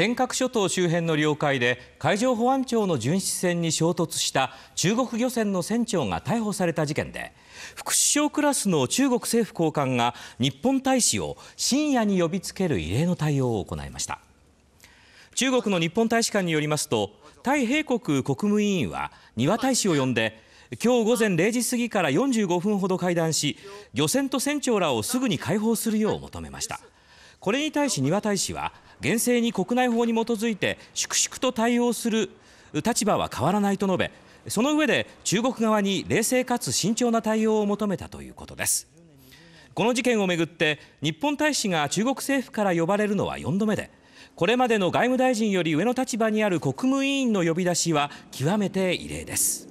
尖閣諸島周辺の領海で海上保安庁の巡視船に衝突した中国漁船の船長が逮捕された事件で副首相クラスの中国政府高官が日本大使を深夜に呼びつける異例の対応を行いました中国の日本大使館によりますとタイ兵国国務委員は丹羽大使を呼んで今日午前0時過ぎから45分ほど会談し漁船と船長らをすぐに解放するよう求めましたこれに対し丹羽大使は厳正に国内法に基づいて粛々と対応する立場は変わらないと述べその上で中国側に冷静かつ慎重な対応を求めたということですこの事件をめぐって日本大使が中国政府から呼ばれるのは4度目でこれまでの外務大臣より上の立場にある国務委員の呼び出しは極めて異例です